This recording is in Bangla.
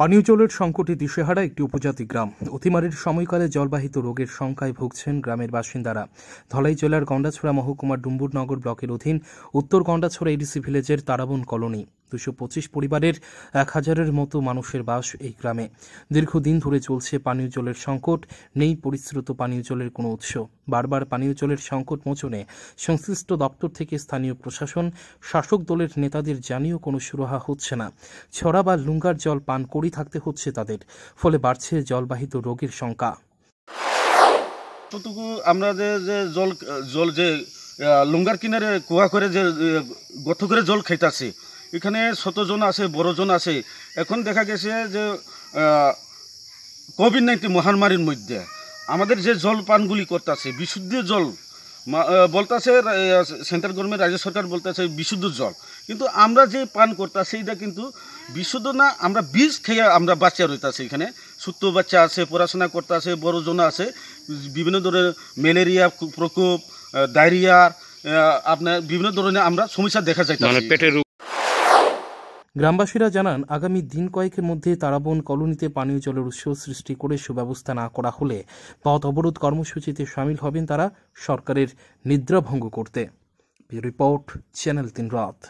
পানীয় জলের সংকটে দিশেহারা একটি উপজাতি গ্রাম অতিমারির সময়কালে জলবাহিত রোগের সংখ্যায় ভুগছেন গ্রামের বাসিন্দারা ধলাই জেলার গন্ডাছড়া মহকুমার ডুম্বুরনগর ব্লকের অধীন উত্তর গন্ডাছড়া এডিসি ভিলেজের তারাবন কলোনি দুশো পঁচিশ পরিবারের এক হাজারের মতো মানুষের বাস এই গ্রামে দীর্ঘদিন ধরে চলছে পানীয় জলের সংকট নেই পরিশ্রুত পানীয় জলের কোনো উৎস বারবার পানীয় জলের সংকট মোচনে সংশ্লিষ্ট দপ্তর থেকে স্থানীয় প্রশাসন শাসক দলের নেতাদের জানিয়েও কোনো সুরাহা হচ্ছে না ছড়া বা লুঙ্গার জল পান করেই থাকতে হচ্ছে তাদের ফলে বাড়ছে জলবাহিত রোগের সংখ্যা আমরা যে যে জল জল যে লুঙ্গার কিনারে কুয়া করে যে গত করে জল খাইতাছি এখানে শতজন আছে বড়জন আছে এখন দেখা গেছে যে কোভিড নাইন্টিন মহামারীর মধ্যে আমাদের যে জল পানগুলি করতেছে বিশুদ্ধ জল বলতেছে সেন্ট্রাল গভর্নমেন্ট রাজ্য সরকার বলতেছে বিশুদ্ধ জল কিন্তু আমরা যে পান করতেছি এটা কিন্তু বিশুদ্ধ না আমরা বীজ খেয়ে আমরা বাচ্চা রইতেছি এখানে সুত্র বাচ্চা আছে পড়াশোনা করতেছে বড়জন আছে বিভিন্ন ধরনের ম্যালেরিয়া প্রকোপ ডায়রিয়া আপনার বিভিন্ন ধরনের আমরা সমস্যা দেখা যায় মানে পেটের গ্রামবাসীরা জানান আগামী দিন কয়েকের মধ্যে তারাবন কলোনিতে পানীয় জলের উৎস সৃষ্টি করে সুব্যবস্থা না করা হলে পথ অবরোধ কর্মসূচিতে সামিল হবেন তারা সরকারের নিদ্রাভঙ্গ করতে রিপোর্ট চ্যানেল তিন রাত